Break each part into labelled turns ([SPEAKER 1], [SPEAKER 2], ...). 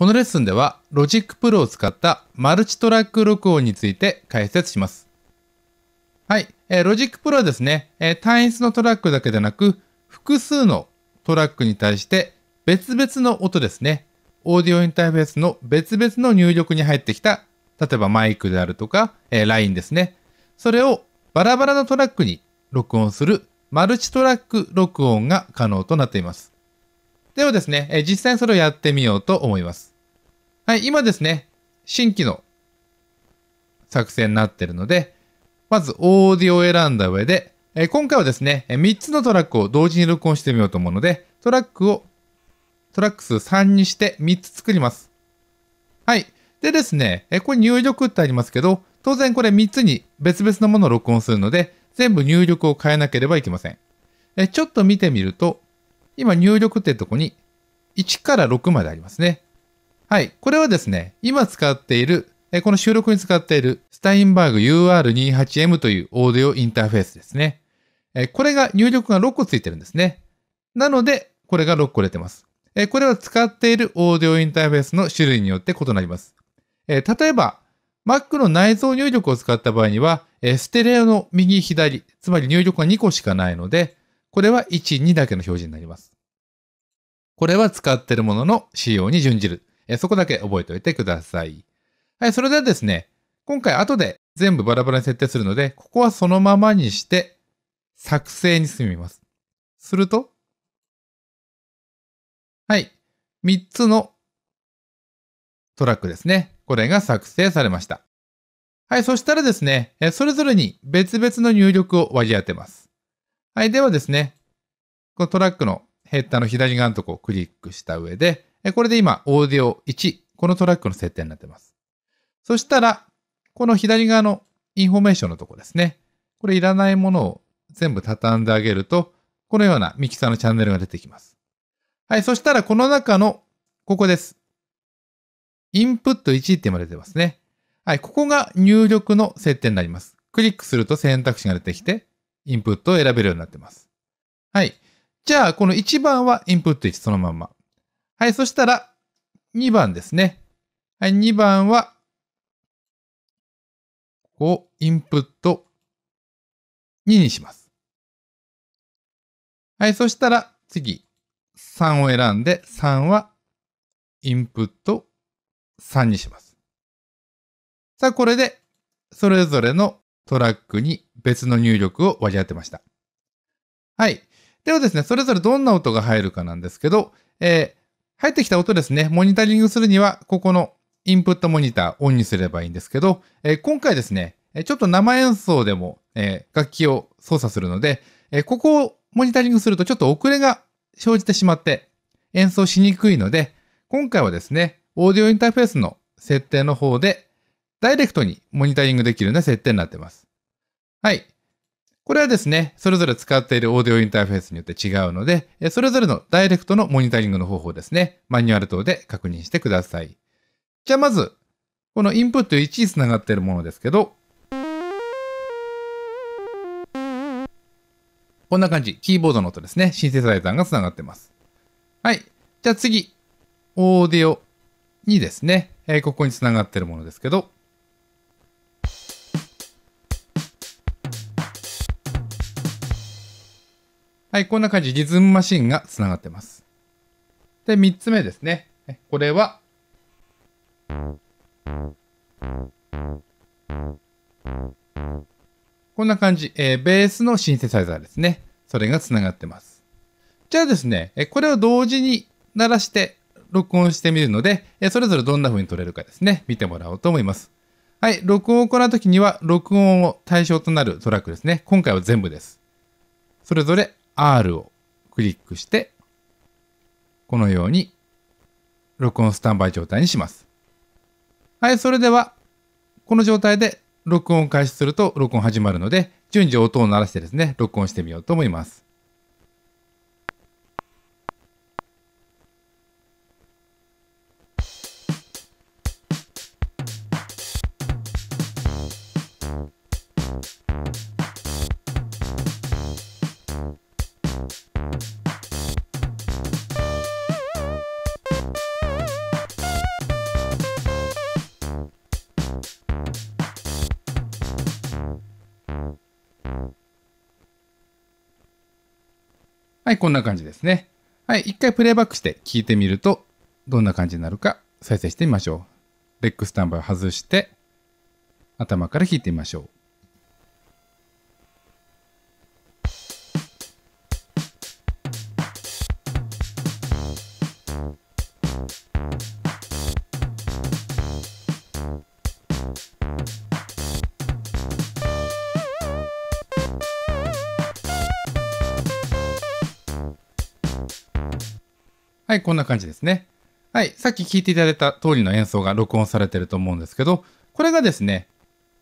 [SPEAKER 1] このレッスンでは Logic Pro を使ったマルチトラック録音について解説します。はい、えー、Logic Pro はですね、えー、単一のトラックだけでなく複数のトラックに対して別々の音ですね、オーディオインターフェースの別々の入力に入ってきた、例えばマイクであるとか、えー、ラインですね。それをバラバラのトラックに録音するマルチトラック録音が可能となっています。ではですね、え実際にそれをやってみようと思います。はい、今ですね、新規の作戦になってるので、まずオーディオを選んだ上で、えー、今回はですね、3つのトラックを同時に録音してみようと思うので、トラックを、トラック数3にして3つ作ります。はい。でですね、えー、ここに入力ってありますけど、当然これ3つに別々のものを録音するので、全部入力を変えなければいけません。えー、ちょっと見てみると、今入力ってとこに1から6までありますね。はい。これはですね、今使っている、この収録に使っているスタインバーグ UR28M というオーディオインターフェースですね。これが入力が6個ついてるんですね。なので、これが6個出てます。これは使っているオーディオインターフェースの種類によって異なります。例えば、Mac の内蔵入力を使った場合には、ステレオの右左、つまり入力が2個しかないので、これは1、2だけの表示になります。これは使っているものの仕様に準じるえそこだけ覚えておいてください。はい、それではですね、今回後で全部バラバラに設定するので、ここはそのままにして、作成に進みます。すると、はい、3つのトラックですね。これが作成されました。はい、そしたらですね、それぞれに別々の入力を割り当てます。はい、ではですね、このトラックのヘッダーの左側のとこをクリックした上で、これで今、オーディオ1、このトラックの設定になってます。そしたら、この左側のインフォメーションのとこですね。これいらないものを全部畳んであげると、このようなミキサーのチャンネルが出てきます。はい、そしたらこの中の、ここです。インプット1って今出てますね。はい、ここが入力の設定になります。クリックすると選択肢が出てきて、インプットを選べるようになってます。はい。じゃあ、この1番はインプット1そのまま。はい、そしたら、2番ですね。はい、2番は、こをインプット2にします。はい、そしたら、次、3を選んで、3は、インプット3にします。さあ、これで、それぞれのトラックに別の入力を割り当てました。はい。ではですね、それぞれどんな音が入るかなんですけど、えー入ってきた音ですね、モニタリングするには、ここのインプットモニターオンにすればいいんですけど、えー、今回ですね、ちょっと生演奏でも、えー、楽器を操作するので、えー、ここをモニタリングするとちょっと遅れが生じてしまって演奏しにくいので、今回はですね、オーディオインターフェースの設定の方で、ダイレクトにモニタリングできるような設定になってます。はい。これはですね、それぞれ使っているオーディオインターフェースによって違うので、それぞれのダイレクトのモニタリングの方法ですね、マニュアル等で確認してください。じゃあまず、このインプット1につながっているものですけど、こんな感じ。キーボードの音ですね。シンセサイザーがつながってます。はい。じゃあ次。オーディオ2ですね。えここにつながってるものですけど。はい、こんな感じ、リズムマシンがつながってます。で、3つ目ですね。これは、こんな感じ、えー、ベースのシンセサイザーですね。それがつながってます。じゃあですね、これを同時に鳴らして録音してみるので、それぞれどんな風に撮れるかですね、見てもらおうと思います。はい、録音を行うときには、録音を対象となるトラックですね。今回は全部です。それぞれ R をクリックして、このように録音スタンバイ状態にします。はい、それでは、この状態で録音を開始すると録音始まるので、順次音を鳴らしてですね、録音してみようと思います。はい、こんな感じですね。はい、一回プレイバックして聞いてみると、どんな感じになるか再生してみましょう。レックスタンバイを外して、頭から聞いてみましょう。はい、こんな感じですね。はい、さっき聴いていただいた通りの演奏が録音されてると思うんですけど、これがですね、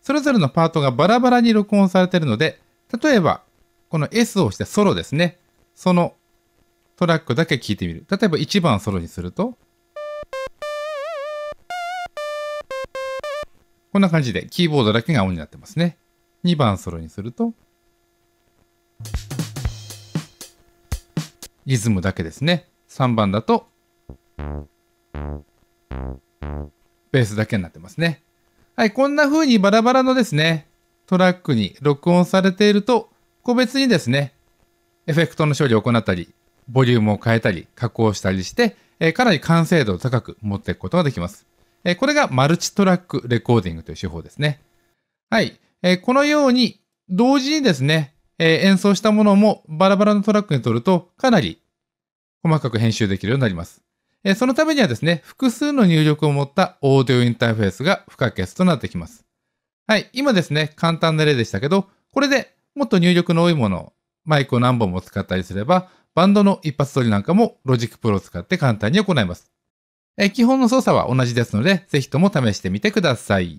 [SPEAKER 1] それぞれのパートがバラバラに録音されてるので、例えば、この S を押してソロですね。そのトラックだけ聴いてみる。例えば1番ソロにすると、こんな感じでキーボードだけがオンになってますね。2番ソロにすると、リズムだけですね3番だとベースだけになってますねはいこんな風にバラバラのですねトラックに録音されていると個別にですねエフェクトの処理を行ったりボリュームを変えたり加工したりして、えかなり完成度を高く持っていくことができます、えこれがマルチトラックレコーディングという手法ですねはい、えこのように同時にですねえー、演奏したものもバラバラのトラックに撮るとかなり細かく編集できるようになります。えー、そのためにはですね、複数の入力を持ったオーディオインターフェースが不可欠となってきます。はい、今ですね、簡単な例でしたけど、これでもっと入力の多いもの、マイクを何本も使ったりすれば、バンドの一発撮りなんかも Logic Pro を使って簡単に行います。えー、基本の操作は同じですので、ぜひとも試してみてください。